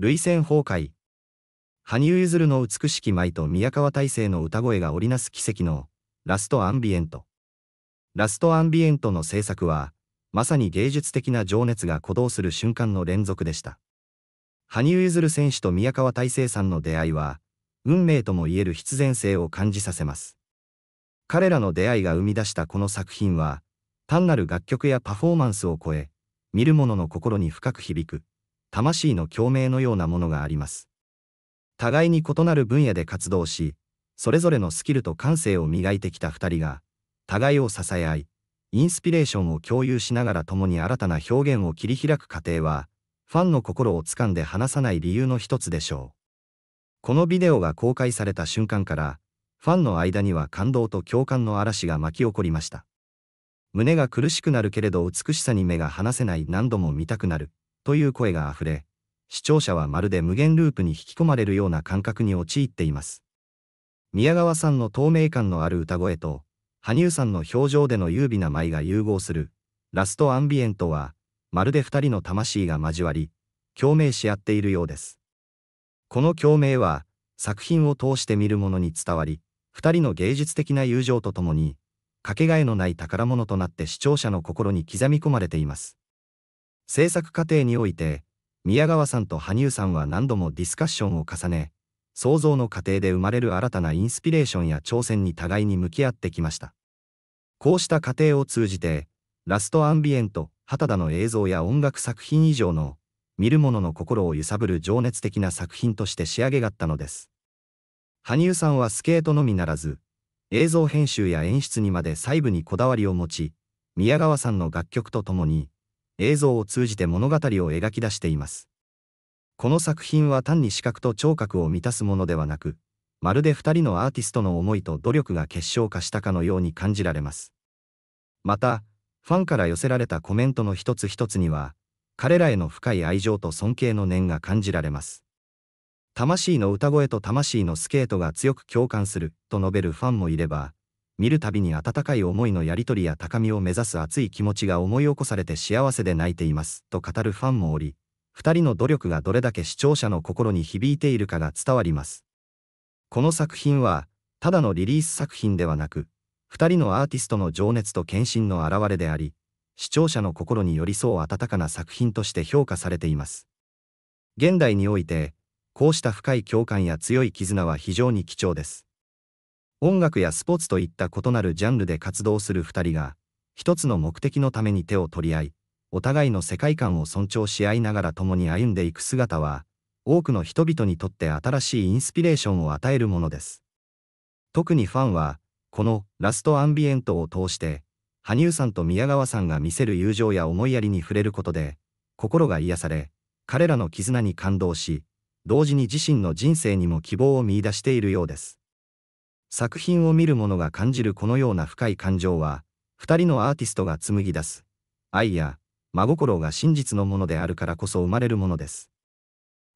涙腺崩壊。羽生結弦の美しき舞と宮川大成の歌声が織りなす奇跡のラストアンビエント。ラストアンビエントの制作は、まさに芸術的な情熱が鼓動する瞬間の連続でした。羽生結弦選手と宮川大成さんの出会いは、運命ともいえる必然性を感じさせます。彼らの出会いが生み出したこの作品は、単なる楽曲やパフォーマンスを超え、見る者の心に深く響く。魂の共鳴のようなものがあります。互いに異なる分野で活動し、それぞれのスキルと感性を磨いてきた2人が、互いを支え合い、インスピレーションを共有しながら共に新たな表現を切り開く過程は、ファンの心をつかんで離さない理由の一つでしょう。このビデオが公開された瞬間から、ファンの間には感動と共感の嵐が巻き起こりました。胸が苦しくなるけれど美しさに目が離せない何度も見たくなる、という声が溢れ、視聴者はまるで無限ループに引き込まれるような感覚に陥っています。宮川さんの透明感のある歌声と、羽生さんの表情での優美な舞が融合する、ラストアンビエントは、まるで二人の魂が交わり、共鳴し合っているようです。この共鳴は、作品を通して見る者に伝わり、二人の芸術的な友情とともに、かけがえのない宝物となって視聴者の心に刻み込まれています。制作過程において、宮川さんと羽生さんは何度もディスカッションを重ね、創造の過程で生まれる新たなインスピレーションや挑戦に互いに向き合ってきました。こうした過程を通じて、ラストアンビエント、畑田の映像や音楽作品以上の、見る者の心を揺さぶる情熱的な作品として仕上げがったのです。羽生さんはスケートのみならず、映像編集や演出にまで細部にこだわりを持ち、宮川さんの楽曲とともに、映像を通じて物語を描き出しています。この作品は単に視覚と聴覚を満たすものではなく、まるで2人のアーティストの思いと努力が結晶化したかのように感じられます。また、ファンから寄せられたコメントの一つ一つには、彼らへの深い愛情と尊敬の念が感じられます。魂の歌声と魂のスケートが強く共感すると述べるファンもいれば、見るたびに温かい思いのやり取りや高みを目指す熱い気持ちが思い起こされて幸せで泣いています、と語るファンもおり、2人の努力がどれだけ視聴者の心に響いているかが伝わります。この作品は、ただのリリース作品ではなく、2人のアーティストの情熱と献身の表れであり、視聴者の心に寄り添う温かな作品として評価されています。現代において、こうした深い共感や強い絆は非常に貴重です。音楽やスポーツといった異なるジャンルで活動する2人が、一つの目的のために手を取り合い、お互いの世界観を尊重し合いながら共に歩んでいく姿は、多くの人々にとって新しいインスピレーションを与えるものです。特にファンは、このラストアンビエントを通して、羽生さんと宮川さんが見せる友情や思いやりに触れることで、心が癒され、彼らの絆に感動し、同時に自身の人生にも希望を見出しているようです。作品を見る者が感じるこのような深い感情は、二人のアーティストが紡ぎ出す、愛や真心が真実のものであるからこそ生まれるものです。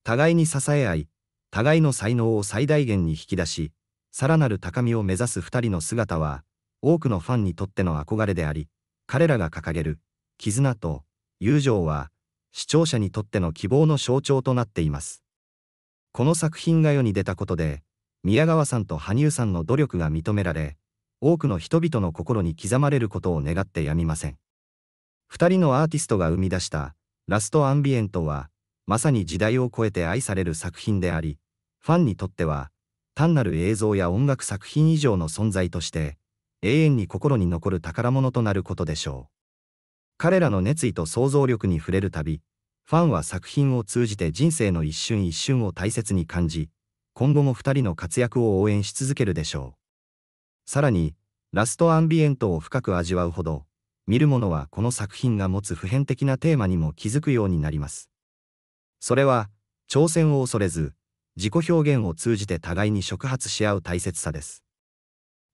互いに支え合い、互いの才能を最大限に引き出し、さらなる高みを目指す二人の姿は、多くのファンにとっての憧れであり、彼らが掲げる、絆と友情は、視聴者にとっての希望の象徴となっています。この作品が世に出たことで、宮川さんと羽生さんの努力が認められ、多くの人々の心に刻まれることを願ってやみません。二人のアーティストが生み出したラストアンビエントは、まさに時代を超えて愛される作品であり、ファンにとっては、単なる映像や音楽作品以上の存在として、永遠に心に残る宝物となることでしょう。彼らの熱意と想像力に触れるたび、ファンは作品を通じて人生の一瞬一瞬を大切に感じ、今後も2人の活躍を応援し続けるでしょう。さらに、ラストアンビエントを深く味わうほど、見る者はこの作品が持つ普遍的なテーマにも気づくようになります。それは、挑戦を恐れず、自己表現を通じて互いに触発し合う大切さです。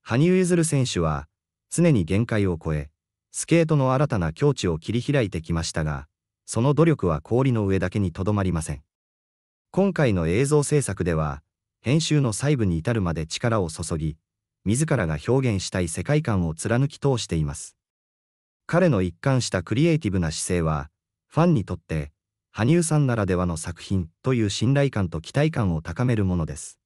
羽生結弦選手は、常に限界を超え、スケートの新たな境地を切り開いてきましたが、その努力は氷の上だけにとどまりません。今回の映像制作では、編集の細部に至るまで力を注ぎ、自らが表現したい世界観を貫き通しています。彼の一貫したクリエイティブな姿勢は、ファンにとって、羽生さんならではの作品という信頼感と期待感を高めるものです。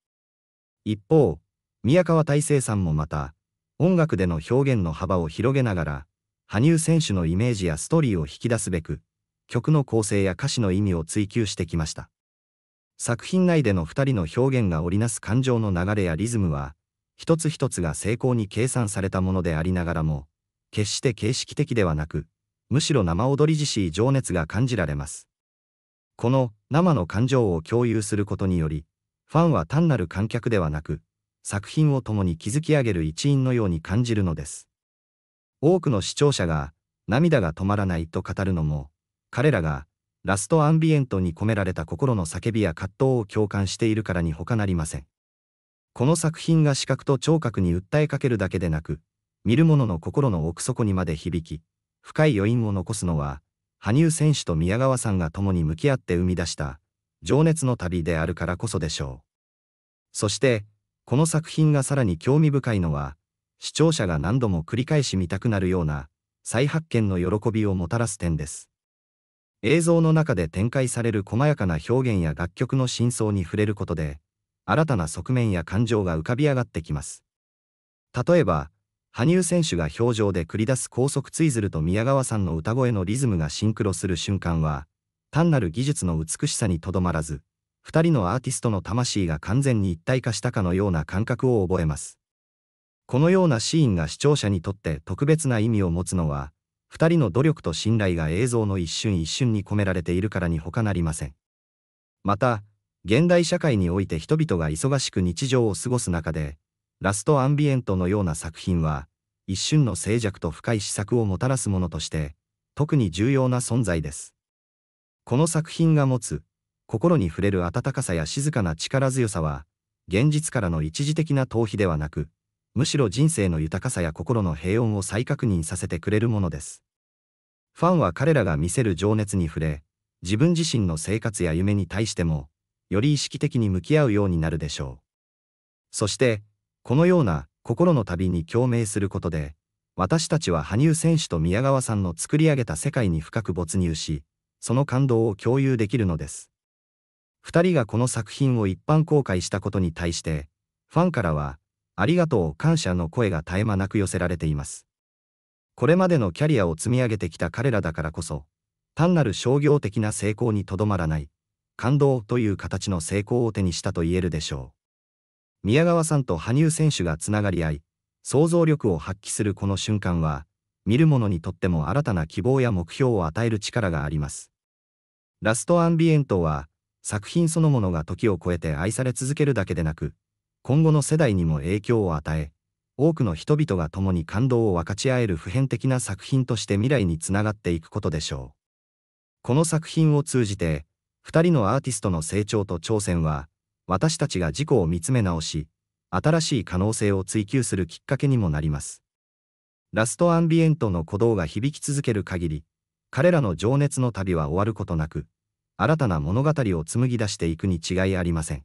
一方、宮川大成さんもまた、音楽での表現の幅を広げながら、羽生選手のイメージやストーリーを引き出すべく、曲の構成や歌詞の意味を追求してきました。作品内での2人の表現が織りなす感情の流れやリズムは、一つ一つが精巧に計算されたものでありながらも、決して形式的ではなく、むしろ生踊り自身情熱が感じられます。この生の感情を共有することにより、ファンは単なる観客ではなく、作品を共に築き上げる一員のように感じるのです。多くの視聴者が、涙が止まらないと語るのも、彼らがラストアンビエントに込められた心の叫びや葛藤を共感しているからに他なりません。この作品が視覚と聴覚に訴えかけるだけでなく、見る者の心の奥底にまで響き、深い余韻を残すのは、羽生選手と宮川さんが共に向き合って生み出した、情熱の旅であるからこそでしょう。そして、この作品がさらに興味深いのは、視聴者が何度も繰り返し見たくなるような、再発見の喜びをもたらす点です。映像の中で展開される細やかな表現や楽曲の真相に触れることで、新たな側面や感情が浮かび上がってきます。例えば、羽生選手が表情で繰り出す高速ツイズルと宮川さんの歌声のリズムがシンクロする瞬間は、単なる技術の美しさにとどまらず、2人のアーティストの魂が完全に一体化したかのような感覚を覚えます。このようなシーンが視聴者にとって特別な意味を持つのは、二人の努力と信頼が映像の一瞬一瞬に込められているからに他なりません。また、現代社会において人々が忙しく日常を過ごす中で、ラストアンビエントのような作品は、一瞬の静寂と深い思索をもたらすものとして、特に重要な存在です。この作品が持つ、心に触れる温かさや静かな力強さは、現実からの一時的な逃避ではなく、むしろ人生の豊かさや心の平穏を再確認させてくれるものです。ファンは彼らが見せる情熱に触れ、自分自身の生活や夢に対しても、より意識的に向き合うようになるでしょう。そして、このような心の旅に共鳴することで、私たちは羽生選手と宮川さんの作り上げた世界に深く没入し、その感動を共有できるのです。2人がこの作品を一般公開したことに対して、ファンからは、ありがとう感謝の声が絶え間なく寄せられています。これまでのキャリアを積み上げてきた彼らだからこそ、単なる商業的な成功にとどまらない、感動という形の成功を手にしたと言えるでしょう。宮川さんと羽生選手がつながり合い、想像力を発揮するこの瞬間は、見る者にとっても新たな希望や目標を与える力があります。ラストアンビエントは、作品そのものが時を超えて愛され続けるだけでなく、今後の世代にも影響を与え、多くの人々が共に感動を分かち合える普遍的な作品として未来につながっていくことでしょう。この作品を通じて、2人のアーティストの成長と挑戦は、私たちが自己を見つめ直し、新しい可能性を追求するきっかけにもなります。ラストアンビエントの鼓動が響き続ける限り、彼らの情熱の旅は終わることなく、新たな物語を紡ぎ出していくに違いありません。